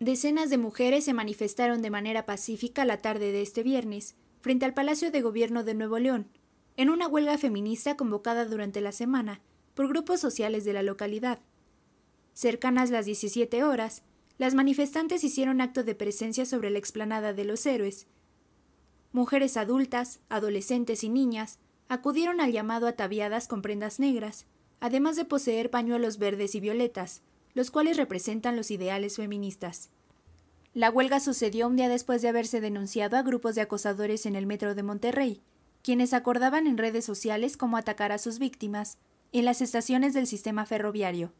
Decenas de mujeres se manifestaron de manera pacífica la tarde de este viernes frente al Palacio de Gobierno de Nuevo León, en una huelga feminista convocada durante la semana por grupos sociales de la localidad. Cercanas las 17 horas, las manifestantes hicieron acto de presencia sobre la explanada de los héroes. Mujeres adultas, adolescentes y niñas acudieron al llamado ataviadas con prendas negras, además de poseer pañuelos verdes y violetas, los cuales representan los ideales feministas. La huelga sucedió un día después de haberse denunciado a grupos de acosadores en el metro de Monterrey, quienes acordaban en redes sociales cómo atacar a sus víctimas en las estaciones del sistema ferroviario.